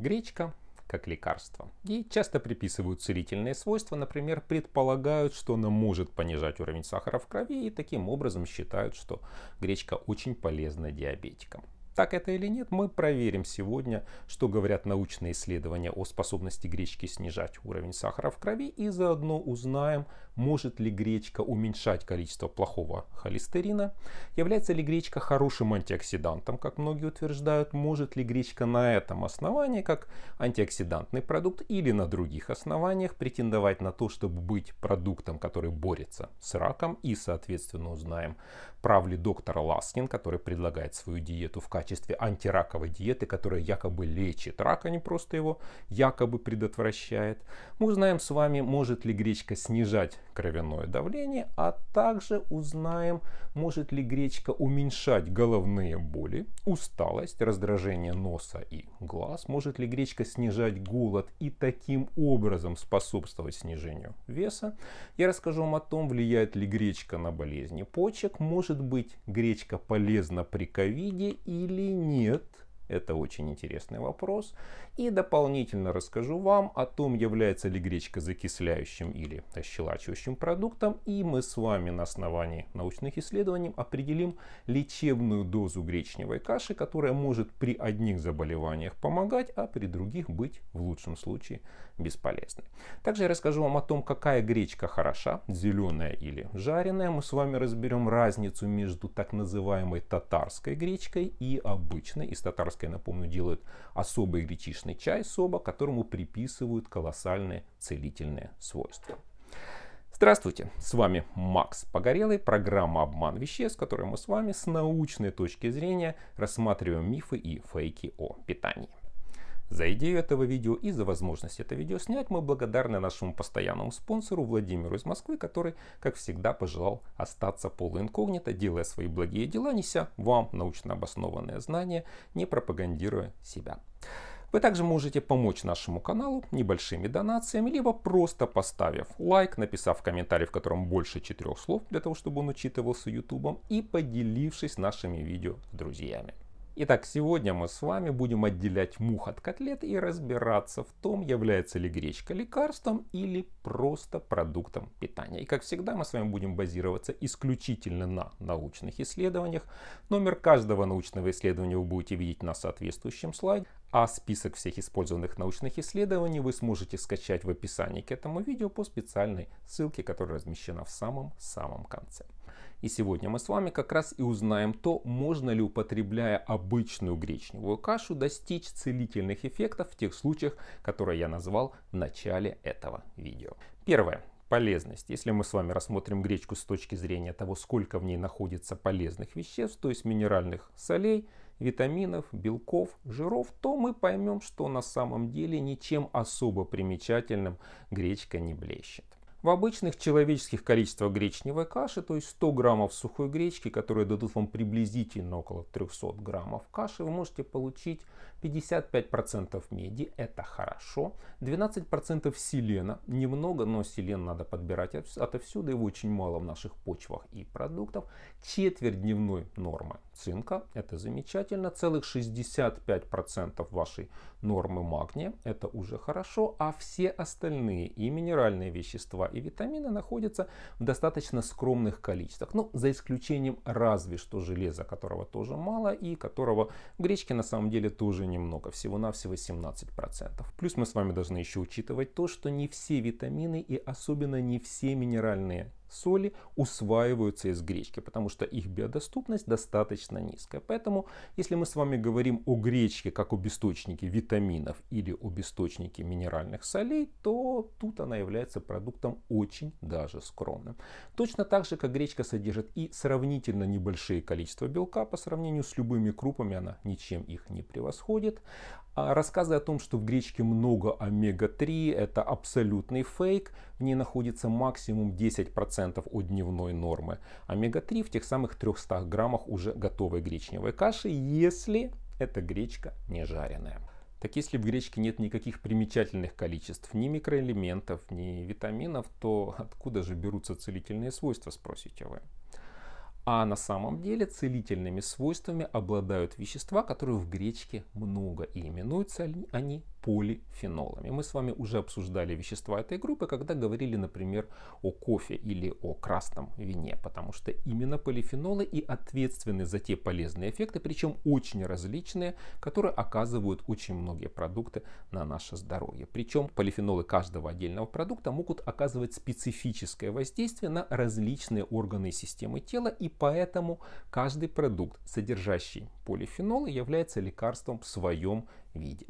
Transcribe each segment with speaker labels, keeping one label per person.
Speaker 1: Гречка как лекарство. Ей часто приписывают целительные свойства, например, предполагают, что она может понижать уровень сахара в крови и таким образом считают, что гречка очень полезна диабетикам. Так это или нет, мы проверим сегодня, что говорят научные исследования о способности гречки снижать уровень сахара в крови и заодно узнаем, может ли гречка уменьшать количество плохого холестерина, является ли гречка хорошим антиоксидантом, как многие утверждают, может ли гречка на этом основании, как антиоксидантный продукт или на других основаниях претендовать на то, чтобы быть продуктом, который борется с раком и, соответственно, узнаем, прав ли доктор Ласкин, который предлагает свою диету в качестве антираковой диеты, которая якобы лечит рак, а не просто его якобы предотвращает. Мы узнаем с вами, может ли гречка снижать кровяное давление, а также узнаем, может ли гречка уменьшать головные боли, усталость, раздражение носа и глаз, может ли гречка снижать голод и таким образом способствовать снижению веса. Я расскажу вам о том, влияет ли гречка на болезни почек, может быть гречка полезна при ковиде или нет, это очень интересный вопрос. И дополнительно расскажу вам о том, является ли гречка закисляющим или ощелачивающим продуктом. И мы с вами на основании научных исследований определим лечебную дозу гречневой каши, которая может при одних заболеваниях помогать, а при других быть в лучшем случае бесполезной. Также я расскажу вам о том, какая гречка хороша, зеленая или жареная. Мы с вами разберем разницу между так называемой татарской гречкой и обычной из татарской Ивановска, я напомню, делают особый гречишный чай соба, которому приписывают колоссальные целительные свойства. Здравствуйте, с вами Макс Погорелый, программа «Обман веществ», в которой мы с вами с научной точки зрения рассматриваем мифы и фейки о питании. За идею этого видео и за возможность это видео снять мы благодарны нашему постоянному спонсору Владимиру из Москвы, который, как всегда, пожелал остаться полуинкогнито, делая свои благие дела, неся вам научно обоснованное знание, не пропагандируя себя. Вы также можете помочь нашему каналу небольшими донациями, либо просто поставив лайк, написав комментарий, в котором больше четырех слов, для того, чтобы он учитывался YouTube, и поделившись нашими видео с друзьями. Итак, сегодня мы с вами будем отделять мух от котлет и разбираться в том, является ли гречка лекарством или просто продуктом питания. И как всегда мы с вами будем базироваться исключительно на научных исследованиях. Номер каждого научного исследования вы будете видеть на соответствующем слайде. А список всех использованных научных исследований вы сможете скачать в описании к этому видео по специальной ссылке, которая размещена в самом-самом конце. И сегодня мы с вами как раз и узнаем то, можно ли употребляя обычную гречневую кашу достичь целительных эффектов в тех случаях, которые я назвал в начале этого видео. Первое полезность. Если мы с вами рассмотрим гречку с точки зрения того, сколько в ней находится полезных веществ, то есть минеральных солей, витаминов, белков, жиров, то мы поймем, что на самом деле ничем особо примечательным гречка не блещет. В обычных человеческих количествах гречневой каши, то есть 100 граммов сухой гречки, которые дадут вам приблизительно около 300 граммов каши, вы можете получить 55% меди, это хорошо, 12% селена, немного, но селен надо подбирать отовсюду, его очень мало в наших почвах и продуктах. четверть дневной нормы цинка, это замечательно, целых 65% вашей нормы магния, это уже хорошо, а все остальные и минеральные вещества, и витамины находятся в достаточно скромных количествах. Ну, за исключением разве что железа, которого тоже мало и которого в гречке на самом деле тоже немного, всего-навсего 17%. Плюс мы с вами должны еще учитывать то, что не все витамины и особенно не все минеральные соли усваиваются из гречки, потому что их биодоступность достаточно низкая. Поэтому, если мы с вами говорим о гречке как об источнике витаминов или об источнике минеральных солей, то тут она является продуктом очень даже скромным. Точно так же, как гречка содержит и сравнительно небольшие количества белка по сравнению с любыми крупами, она ничем их не превосходит. А, рассказы о том, что в гречке много омега-3, это абсолютный фейк. В ней находится максимум 10% от дневной нормы. Омега-3 в тех самых 300 граммах уже готовой гречневой каши, если эта гречка не жареная. Так если в гречке нет никаких примечательных количеств, ни микроэлементов, ни витаминов, то откуда же берутся целительные свойства, спросите вы? А на самом деле целительными свойствами обладают вещества, которые в гречке много, и именуются они полифенолами. Мы с вами уже обсуждали вещества этой группы, когда говорили, например, о кофе или о красном вине, потому что именно полифенолы и ответственны за те полезные эффекты, причем очень различные, которые оказывают очень многие продукты на наше здоровье. Причем полифенолы каждого отдельного продукта могут оказывать специфическое воздействие на различные органы и системы тела, и поэтому каждый продукт, содержащий полифенолы, является лекарством в своем виде.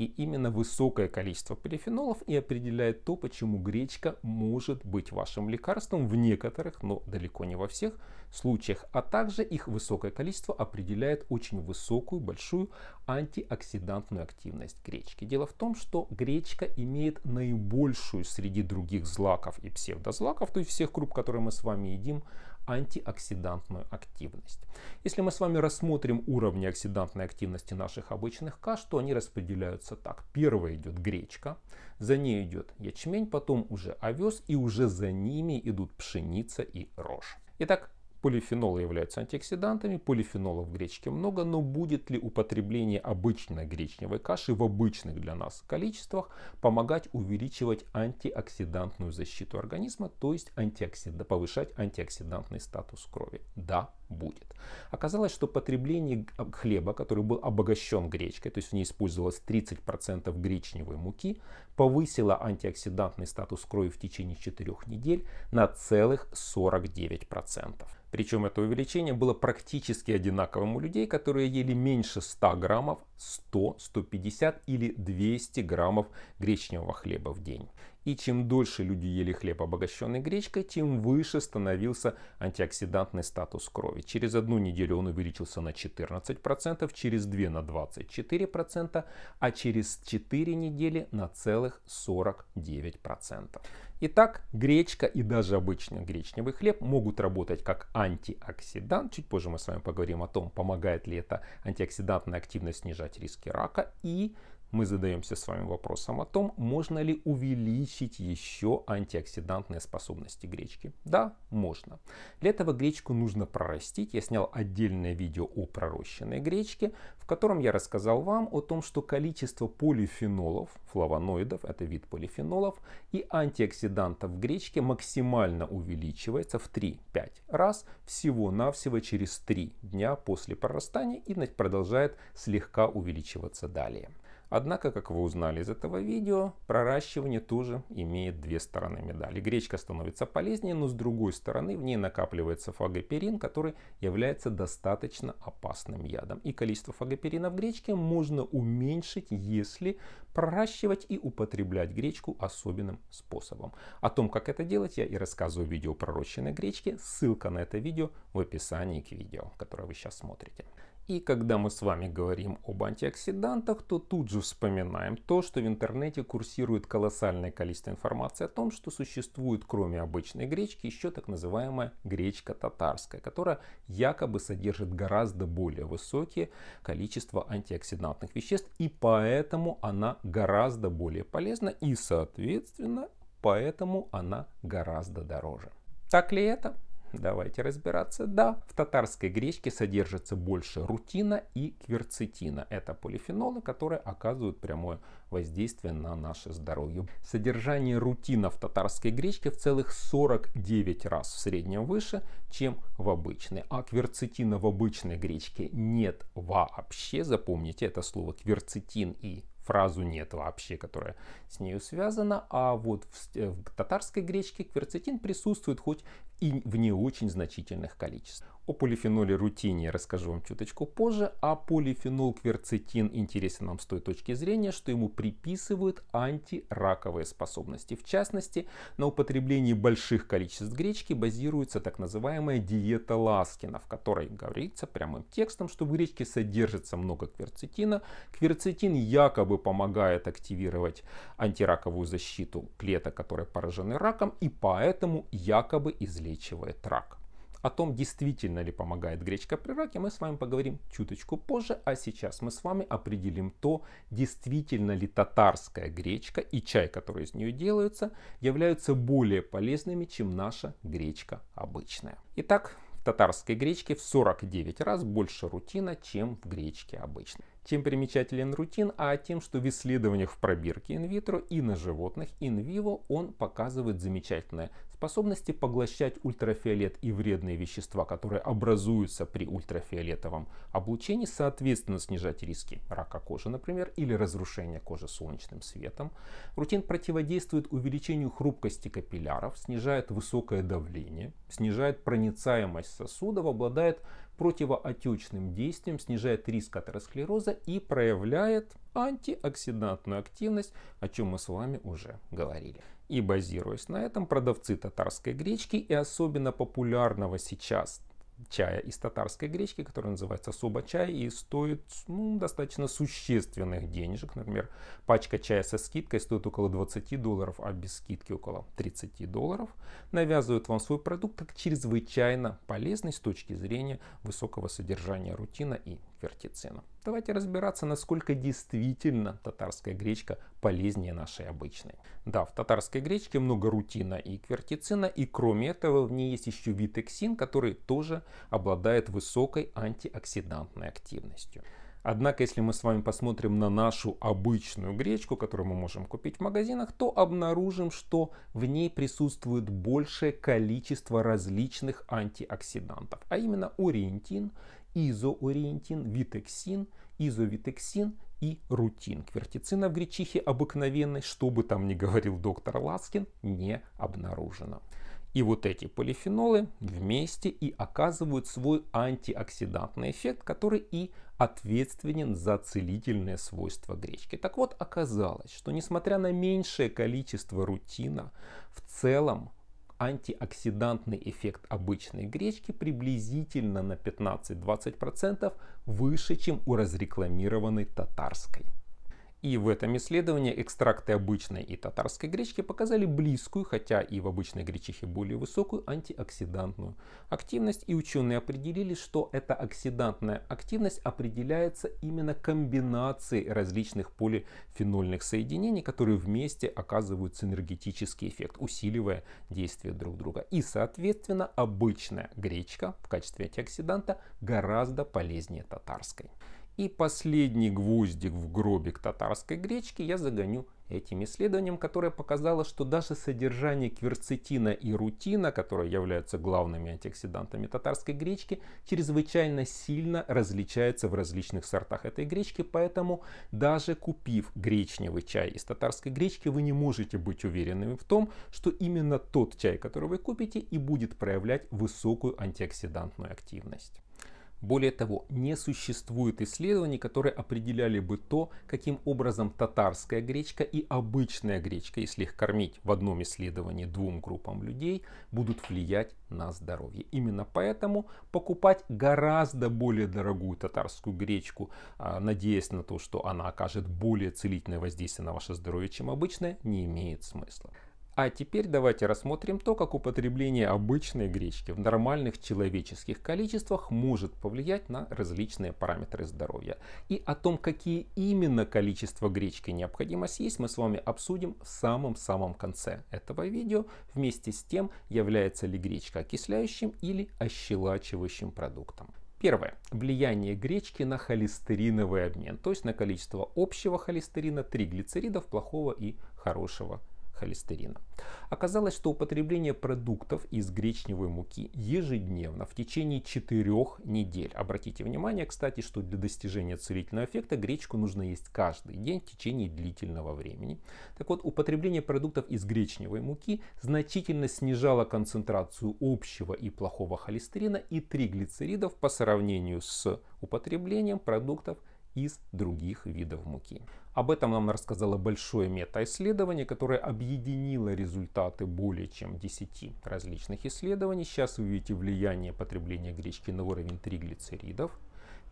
Speaker 1: И именно высокое количество полифенолов и определяет то, почему гречка может быть вашим лекарством в некоторых, но далеко не во всех случаях. А также их высокое количество определяет очень высокую, большую антиоксидантную активность гречки. Дело в том, что гречка имеет наибольшую среди других злаков и псевдозлаков, то есть всех круп, которые мы с вами едим, антиоксидантную активность. Если мы с вами рассмотрим уровни оксидантной активности наших обычных каш, то они распределяются так. Первая идет гречка, за ней идет ячмень, потом уже овес и уже за ними идут пшеница и рожь. Итак, Полифенолы являются антиоксидантами, полифенолов в гречке много, но будет ли употребление обычной гречневой каши в обычных для нас количествах помогать увеличивать антиоксидантную защиту организма, то есть антиоксида, повышать антиоксидантный статус крови? Да, будет. Оказалось, что потребление хлеба, который был обогащен гречкой, то есть в ней использовалось 30% гречневой муки, повысила антиоксидантный статус крови в течение 4 недель на целых 49%. Причем это увеличение было практически одинаковым у людей, которые ели меньше 100 граммов, 100, 150 или 200 граммов гречневого хлеба в день. И чем дольше люди ели хлеб, обогащенный гречкой, тем выше становился антиоксидантный статус крови. Через одну неделю он увеличился на 14%, через две на 24%, а через 4 недели на целых 49%. Итак, гречка и даже обычный гречневый хлеб могут работать как антиоксидант. Чуть позже мы с вами поговорим о том, помогает ли это антиоксидантная активность снижать риски рака и мы задаемся с вами вопросом о том, можно ли увеличить еще антиоксидантные способности гречки. Да, можно. Для этого гречку нужно прорастить. Я снял отдельное видео о пророщенной гречке, в котором я рассказал вам о том, что количество полифенолов, флавоноидов, это вид полифенолов, и антиоксидантов в гречке максимально увеличивается в 3-5 раз всего-навсего через 3 дня после прорастания и продолжает слегка увеличиваться далее. Однако, как вы узнали из этого видео, проращивание тоже имеет две стороны медали. Гречка становится полезнее, но с другой стороны в ней накапливается фагоперин, который является достаточно опасным ядом. И количество фагоперина в гречке можно уменьшить, если проращивать и употреблять гречку особенным способом. О том, как это делать, я и рассказываю в видео пророщенной гречки. Ссылка на это видео в описании к видео, которое вы сейчас смотрите. И когда мы с вами говорим об антиоксидантах, то тут же вспоминаем то, что в интернете курсирует колоссальное количество информации о том, что существует кроме обычной гречки еще так называемая гречка татарская, которая якобы содержит гораздо более высокие количество антиоксидантных веществ, и поэтому она гораздо более полезна и, соответственно, поэтому она гораздо дороже. Так ли это? Давайте разбираться. Да, в татарской гречке содержится больше рутина и кверцетина. Это полифенолы, которые оказывают прямое воздействие на наше здоровье. Содержание рутина в татарской гречке в целых 49 раз в среднем выше, чем в обычной. А кверцетина в обычной гречке нет вообще. Запомните это слово кверцетин и фразу нет вообще, которая с нею связана, а вот в, в татарской гречке кверцетин присутствует хоть и в не очень значительных количествах. О полифеноле рутине я расскажу вам чуточку позже, а полифенол кверцетин интересен нам с той точки зрения, что ему приписывают антираковые способности. В частности, на употреблении больших количеств гречки базируется так называемая диета Ласкина, в которой говорится прямым текстом, что в гречке содержится много кверцетина. Кверцетин якобы помогает активировать антираковую защиту клеток, которые поражены раком, и поэтому якобы излечивает излечивает рак. О том, действительно ли помогает гречка при раке, мы с вами поговорим чуточку позже, а сейчас мы с вами определим то, действительно ли татарская гречка и чай, который из нее делается, являются более полезными, чем наша гречка обычная. Итак, в татарской гречке в 49 раз больше рутина, чем в гречке обычной. Чем примечателен рутин? А тем, что в исследованиях в пробирке инвитро и на животных инвиво он показывает замечательное способности поглощать ультрафиолет и вредные вещества, которые образуются при ультрафиолетовом облучении, соответственно снижать риски рака кожи, например, или разрушения кожи солнечным светом. Рутин противодействует увеличению хрупкости капилляров, снижает высокое давление, снижает проницаемость сосудов, обладает противоотечным действием, снижает риск атеросклероза и проявляет антиоксидантную активность, о чем мы с вами уже говорили. И базируясь на этом, продавцы татарской гречки и особенно популярного сейчас чая из татарской гречки, который называется соба чай и стоит ну, достаточно существенных денежек. Например, пачка чая со скидкой стоит около 20 долларов, а без скидки около 30 долларов. Навязывают вам свой продукт как чрезвычайно полезный с точки зрения высокого содержания рутина и квертицину. Давайте разбираться, насколько действительно татарская гречка полезнее нашей обычной. Да, в татарской гречке много рутина и квертицина, и кроме этого в ней есть еще витексин, который тоже обладает высокой антиоксидантной активностью. Однако, если мы с вами посмотрим на нашу обычную гречку, которую мы можем купить в магазинах, то обнаружим, что в ней присутствует большее количество различных антиоксидантов, а именно урентин, изоорентин, витексин, изовитексин и рутин. Квертицина в гречихе обыкновенной, что бы там ни говорил доктор Ласкин, не обнаружено. И вот эти полифенолы вместе и оказывают свой антиоксидантный эффект, который и ответственен за целительные свойства гречки. Так вот, оказалось, что несмотря на меньшее количество рутина, в целом антиоксидантный эффект обычной гречки приблизительно на 15-20% выше, чем у разрекламированной татарской. И в этом исследовании экстракты обычной и татарской гречки показали близкую, хотя и в обычной гречихе более высокую, антиоксидантную активность. И ученые определили, что эта оксидантная активность определяется именно комбинацией различных полифенольных соединений, которые вместе оказывают синергетический эффект, усиливая действие друг друга. И, соответственно, обычная гречка в качестве антиоксиданта гораздо полезнее татарской. И последний гвоздик в гробик татарской гречки я загоню этим исследованием, которое показало, что даже содержание кверцетина и рутина, которые являются главными антиоксидантами татарской гречки, чрезвычайно сильно различается в различных сортах этой гречки, поэтому даже купив гречневый чай из татарской гречки, вы не можете быть уверенными в том, что именно тот чай, который вы купите, и будет проявлять высокую антиоксидантную активность. Более того, не существует исследований, которые определяли бы то, каким образом татарская гречка и обычная гречка, если их кормить в одном исследовании двум группам людей, будут влиять на здоровье. Именно поэтому покупать гораздо более дорогую татарскую гречку, а, надеясь на то, что она окажет более целительное воздействие на ваше здоровье, чем обычное, не имеет смысла. А теперь давайте рассмотрим то, как употребление обычной гречки в нормальных человеческих количествах может повлиять на различные параметры здоровья. И о том, какие именно количества гречки необходимо съесть, мы с вами обсудим в самом-самом конце этого видео, вместе с тем, является ли гречка окисляющим или ощелачивающим продуктом. Первое. Влияние гречки на холестериновый обмен, то есть на количество общего холестерина, триглицеридов, плохого и хорошего холестерина. Оказалось, что употребление продуктов из гречневой муки ежедневно в течение 4 недель. Обратите внимание, кстати, что для достижения целительного эффекта гречку нужно есть каждый день в течение длительного времени. Так вот, употребление продуктов из гречневой муки значительно снижало концентрацию общего и плохого холестерина и триглицеридов по сравнению с употреблением продуктов из других видов муки. Об этом нам рассказало большое meta-исследование, которое объединило результаты более чем 10 различных исследований. Сейчас вы видите влияние потребления гречки на уровень триглицеридов.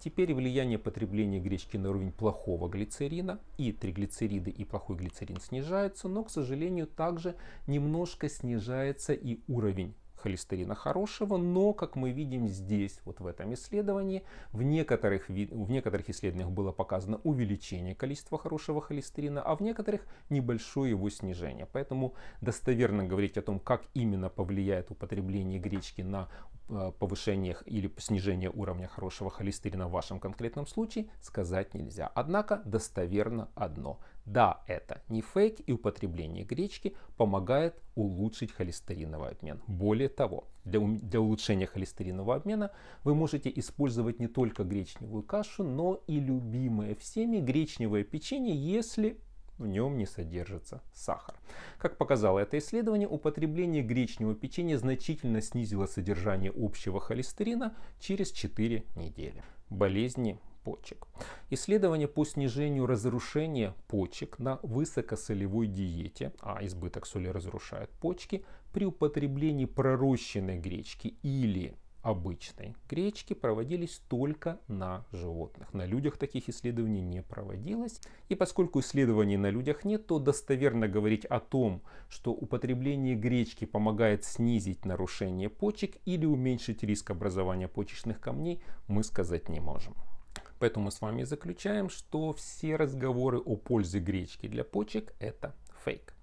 Speaker 1: Теперь влияние потребления гречки на уровень плохого глицерина. И триглицериды, и плохой глицерин снижаются, но, к сожалению, также немножко снижается и уровень холестерина хорошего, но, как мы видим здесь, вот в этом исследовании, в некоторых, в некоторых исследованиях было показано увеличение количества хорошего холестерина, а в некоторых небольшое его снижение. Поэтому достоверно говорить о том, как именно повлияет употребление гречки на Э, повышениях или снижения уровня хорошего холестерина в вашем конкретном случае сказать нельзя. Однако достоверно одно. Да, это не фейк, и употребление гречки помогает улучшить холестериновый обмен. Более того, для, для улучшения холестеринового обмена вы можете использовать не только гречневую кашу, но и любимое всеми гречневое печенье, если в нем не содержится сахар. Как показало это исследование, употребление гречневого печенья значительно снизило содержание общего холестерина через 4 недели. Болезни почек. Исследования по снижению разрушения почек на высокосолевой диете, а избыток соли разрушает почки, при употреблении пророщенной гречки или обычной гречки проводились только на животных. На людях таких исследований не проводилось. И поскольку исследований на людях нет, то достоверно говорить о том, что употребление гречки помогает снизить нарушение почек или уменьшить риск образования почечных камней, мы сказать не можем. Поэтому мы с вами заключаем, что все разговоры о пользе гречки для почек это фейк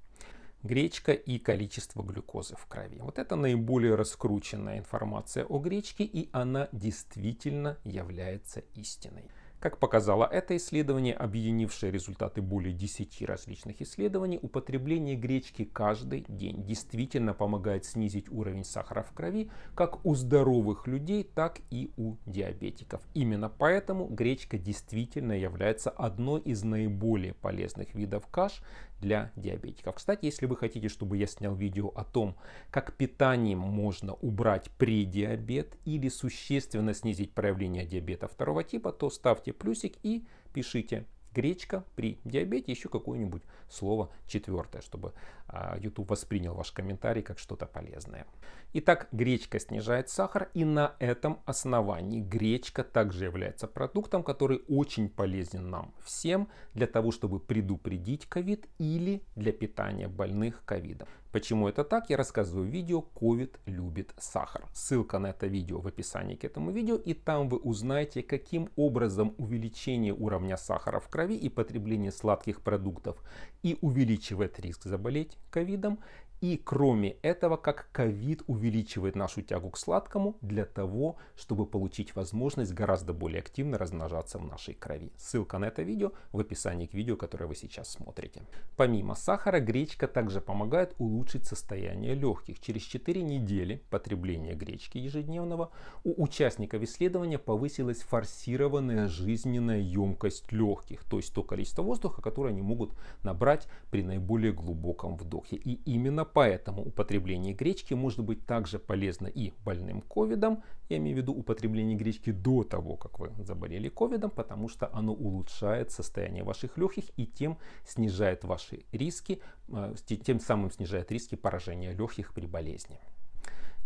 Speaker 1: гречка и количество глюкозы в крови. Вот это наиболее раскрученная информация о гречке, и она действительно является истиной. Как показало это исследование, объединившее результаты более 10 различных исследований, употребление гречки каждый день действительно помогает снизить уровень сахара в крови как у здоровых людей, так и у диабетиков. Именно поэтому гречка действительно является одной из наиболее полезных видов каш для диабетиков. Кстати, если вы хотите, чтобы я снял видео о том, как питанием можно убрать предиабет или существенно снизить проявление диабета второго типа, то ставьте плюсик и пишите гречка при диабете, еще какое-нибудь слово четвертое, чтобы а, YouTube воспринял ваш комментарий как что-то полезное. Итак, гречка снижает сахар, и на этом основании гречка также является продуктом, который очень полезен нам всем для того, чтобы предупредить ковид или для питания больных ковидом. Почему это так, я рассказываю в видео «Ковид любит сахар». Ссылка на это видео в описании к этому видео, и там вы узнаете, каким образом увеличение уровня сахара в крови и потребление сладких продуктов и увеличивает риск заболеть ковидом, и кроме этого, как ковид увеличивает нашу тягу к сладкому для того, чтобы получить возможность гораздо более активно размножаться в нашей крови. Ссылка на это видео в описании к видео, которое вы сейчас смотрите. Помимо сахара, гречка также помогает улучшить состояние легких. Через 4 недели потребления гречки ежедневного у участников исследования повысилась форсированная жизненная емкость легких, то есть то количество воздуха, которое они могут набрать при наиболее глубоком вдохе. И именно Поэтому употребление гречки может быть также полезно и больным ковидом, я имею в виду употребление гречки до того, как вы заболели ковидом, потому что оно улучшает состояние ваших легких и тем снижает ваши риски, э, тем самым снижает риски поражения легких при болезни.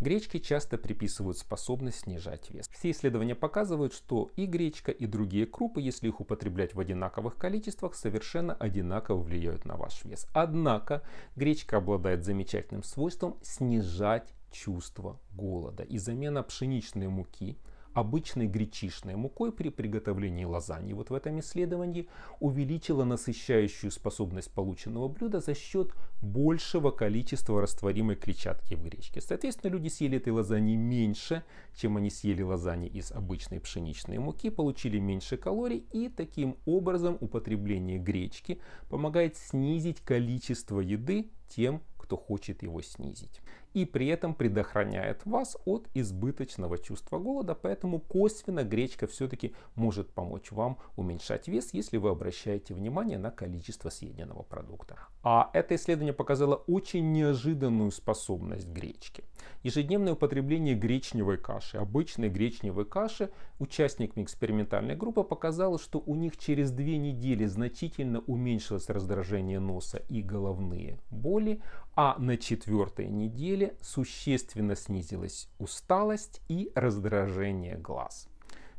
Speaker 1: Гречке часто приписывают способность снижать вес. Все исследования показывают, что и гречка, и другие крупы, если их употреблять в одинаковых количествах, совершенно одинаково влияют на ваш вес. Однако гречка обладает замечательным свойством снижать чувство голода. И замена пшеничной муки обычной гречишной мукой при приготовлении лазаньи вот в этом исследовании увеличила насыщающую способность полученного блюда за счет большего количества растворимой клетчатки в гречке. Соответственно, люди съели этой лазаньи меньше, чем они съели лазаньи из обычной пшеничной муки, получили меньше калорий и таким образом употребление гречки помогает снизить количество еды тем, кто хочет его снизить и при этом предохраняет вас от избыточного чувства голода, поэтому косвенно гречка все-таки может помочь вам уменьшать вес, если вы обращаете внимание на количество съеденного продукта. А это исследование показало очень неожиданную способность гречки. Ежедневное употребление гречневой каши, обычной гречневой каши, участникам экспериментальной группы показало, что у них через две недели значительно уменьшилось раздражение носа и головные боли, а на четвертой неделе деле существенно снизилась усталость и раздражение глаз.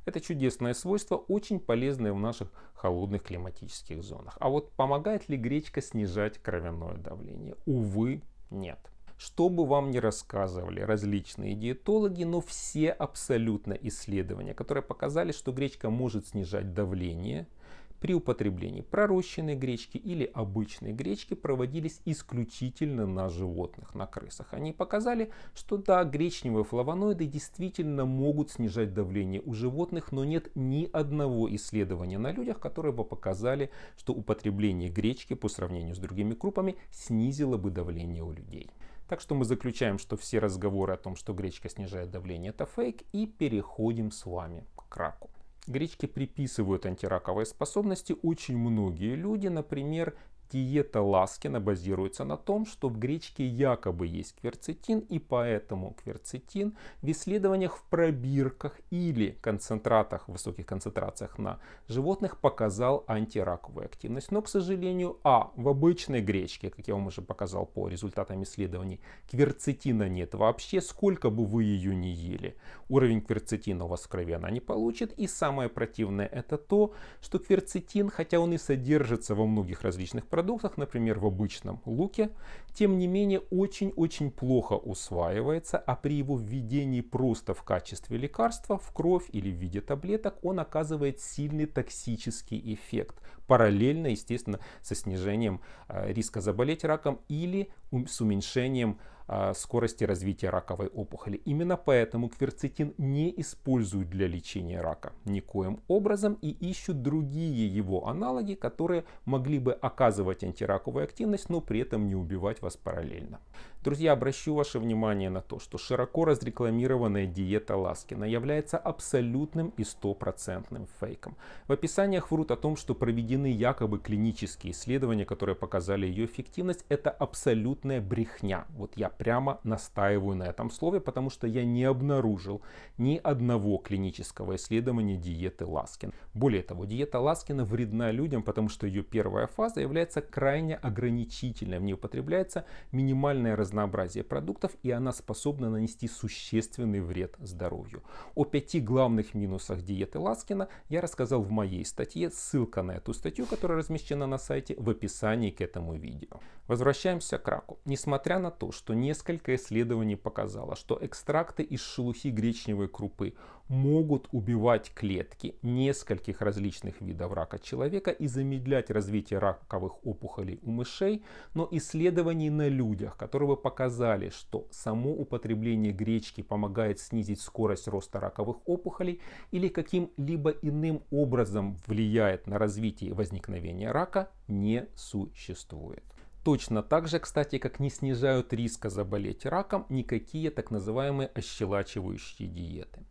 Speaker 1: Это чудесное свойство, очень полезное в наших холодных климатических зонах. А вот помогает ли гречка снижать кровяное давление? Увы, нет. Что бы вам ни рассказывали различные диетологи, но все абсолютно исследования, которые показали, что гречка может снижать давление – при употреблении пророщенной гречки или обычной гречки проводились исключительно на животных, на крысах. Они показали, что да, гречневые флавоноиды действительно могут снижать давление у животных, но нет ни одного исследования на людях, которое бы показали, что употребление гречки по сравнению с другими крупами снизило бы давление у людей. Так что мы заключаем, что все разговоры о том, что гречка снижает давление, это фейк, и переходим с вами к раку. Гречке приписывают антираковые способности очень многие люди, например, Диета Ласкина базируется на том, что в гречке якобы есть кверцетин, и поэтому кверцетин в исследованиях в пробирках или концентратах, в высоких концентрациях на животных показал антираковую активность. Но, к сожалению, а, в обычной гречке, как я вам уже показал по результатам исследований, кверцетина нет вообще, сколько бы вы ее не ели. Уровень кверцетина у вас в крови она не получит. И самое противное это то, что кверцетин, хотя он и содержится во многих различных продуктах, продуктах, например, в обычном луке, тем не менее очень-очень плохо усваивается, а при его введении просто в качестве лекарства в кровь или в виде таблеток он оказывает сильный токсический эффект, параллельно, естественно, со снижением э, риска заболеть раком или с уменьшением а, скорости развития раковой опухоли. Именно поэтому кверцетин не используют для лечения рака никоим образом и ищут другие его аналоги, которые могли бы оказывать антираковую активность, но при этом не убивать вас параллельно. Друзья, обращу ваше внимание на то, что широко разрекламированная диета Ласкина является абсолютным и стопроцентным фейком. В описаниях врут о том, что проведены якобы клинические исследования, которые показали ее эффективность. Это абсолютная брехня. Вот я прямо настаиваю на этом слове, потому что я не обнаружил ни одного клинического исследования диеты Ласкин. Более того, диета Ласкина вредна людям, потому что ее первая фаза является крайне ограничительной. В ней употребляется минимальная разнообразие продуктов, и она способна нанести существенный вред здоровью. О пяти главных минусах диеты Ласкина я рассказал в моей статье, ссылка на эту статью, которая размещена на сайте, в описании к этому видео. Возвращаемся к раку. Несмотря на то, что несколько исследований показало, что экстракты из шелухи гречневой крупы могут убивать клетки нескольких различных видов рака человека и замедлять развитие раковых опухолей у мышей, но исследований на людях, которые бы показали, что само употребление гречки помогает снизить скорость роста раковых опухолей или каким-либо иным образом влияет на развитие и возникновение рака, не существует. Точно так же, кстати, как не снижают риска заболеть раком никакие так называемые ощелачивающие диеты.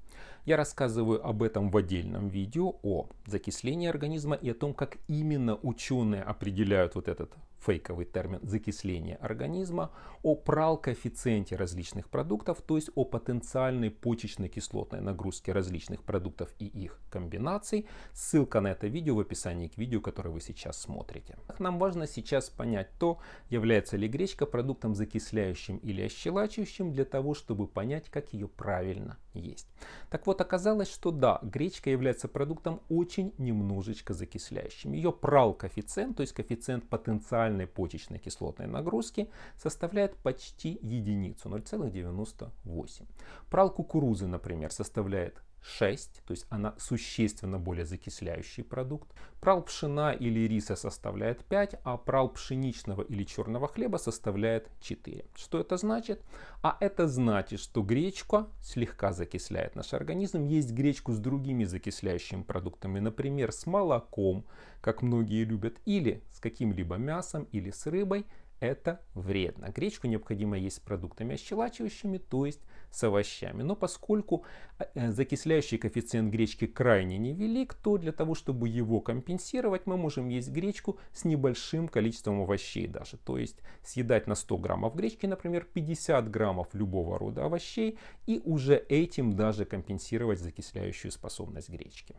Speaker 1: Я рассказываю об этом в отдельном видео о закислении организма и о том, как именно ученые определяют вот этот фейковый термин закисления организма, о прал-коэффициенте различных продуктов, то есть о потенциальной почечно кислотной нагрузке различных продуктов и их комбинаций. Ссылка на это видео в описании к видео, которое вы сейчас смотрите. Нам важно сейчас понять то, является ли гречка продуктом закисляющим или ощелачивающим для того, чтобы понять, как ее правильно есть. Так вот, оказалось, что да, гречка является продуктом очень немножечко закисляющим. Ее прал-коэффициент, то есть коэффициент потенциальной нормальной почечной кислотной нагрузки составляет почти единицу, 0,98. Прал кукурузы, например, составляет 6, то есть она существенно более закисляющий продукт. Прал пшена или риса составляет 5, а прал пшеничного или черного хлеба составляет 4. Что это значит? А это значит, что гречка слегка закисляет наш организм. Есть гречку с другими закисляющими продуктами, например, с молоком, как многие любят, или с каким-либо мясом, или с рыбой – это вредно. Гречку необходимо есть с продуктами ощелачивающими, то есть с овощами. Но поскольку э, э, закисляющий коэффициент гречки крайне невелик, то для того, чтобы его компенсировать, мы можем есть гречку с небольшим количеством овощей даже. То есть съедать на 100 граммов гречки, например, 50 граммов любого рода овощей и уже этим даже компенсировать закисляющую способность гречки.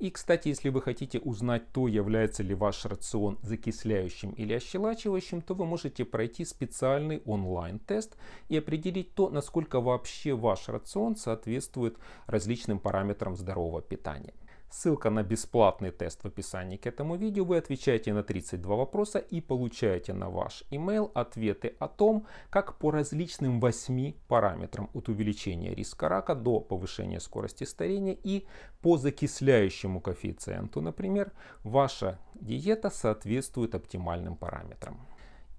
Speaker 1: И, кстати, если вы хотите узнать то, является ли ваш рацион закисляющим или ощелачивающим, то вы можете пройти специальный онлайн-тест и определить то, насколько вообще ваш рацион соответствует различным параметрам здорового питания. Ссылка на бесплатный тест в описании к этому видео. Вы отвечаете на 32 вопроса и получаете на ваш email ответы о том, как по различным 8 параметрам от увеличения риска рака до повышения скорости старения и по закисляющему коэффициенту, например, ваша диета соответствует оптимальным параметрам.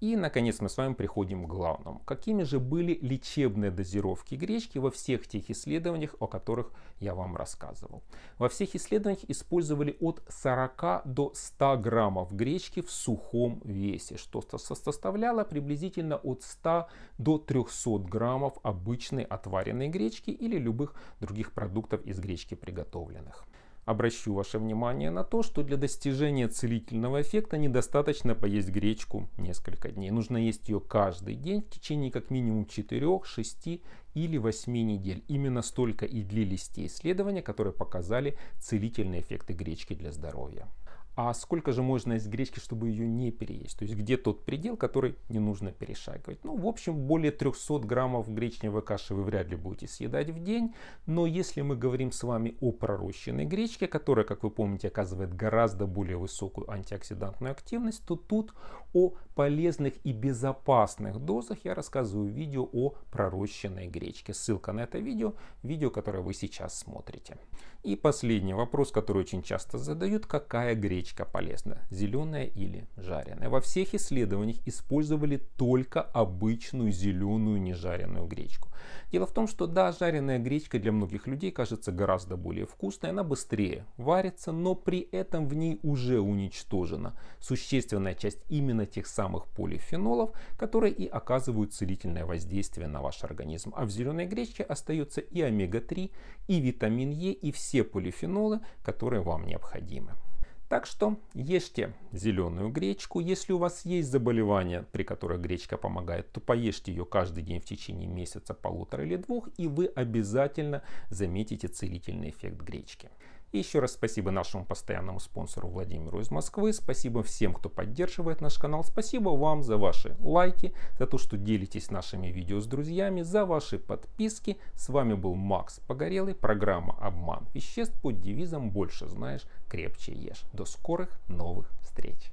Speaker 1: И, наконец, мы с вами приходим к главному. Какими же были лечебные дозировки гречки во всех тех исследованиях, о которых я вам рассказывал? Во всех исследованиях использовали от 40 до 100 граммов гречки в сухом весе, что составляло приблизительно от 100 до 300 граммов обычной отваренной гречки или любых других продуктов из гречки приготовленных. Обращу ваше внимание на то, что для достижения целительного эффекта недостаточно поесть гречку несколько дней. Нужно есть ее каждый день в течение как минимум 4, 6 или 8 недель. Именно столько и длились те исследования, которые показали целительные эффекты гречки для здоровья а сколько же можно из гречки, чтобы ее не переесть? То есть где тот предел, который не нужно перешагивать? Ну, в общем, более 300 граммов гречневой каши вы вряд ли будете съедать в день. Но если мы говорим с вами о пророщенной гречке, которая, как вы помните, оказывает гораздо более высокую антиоксидантную активность, то тут о полезных и безопасных дозах я рассказываю видео о пророщенной гречке. Ссылка на это видео, видео, которое вы сейчас смотрите. И последний вопрос, который очень часто задают, какая гречка полезна, зеленая или жареная. Во всех исследованиях использовали только обычную зеленую нежаренную гречку. Дело в том, что да, жареная гречка для многих людей кажется гораздо более вкусной, она быстрее варится, но при этом в ней уже уничтожена существенная часть именно тех самых полифенолов, которые и оказывают целительное воздействие на ваш организм. А в зеленой гречке остается и омега-3, и витамин Е, и все те полифенолы, которые вам необходимы. Так что ешьте зеленую гречку. Если у вас есть заболевание, при которых гречка помогает, то поешьте ее каждый день в течение месяца, полутора или двух, и вы обязательно заметите целительный эффект гречки. И еще раз спасибо нашему постоянному спонсору Владимиру из Москвы. Спасибо всем, кто поддерживает наш канал. Спасибо вам за ваши лайки, за то, что делитесь нашими видео с друзьями, за ваши подписки. С вами был Макс Погорелый, программа «Обман веществ» под девизом «Больше знаешь, крепче ешь». До скорых новых встреч!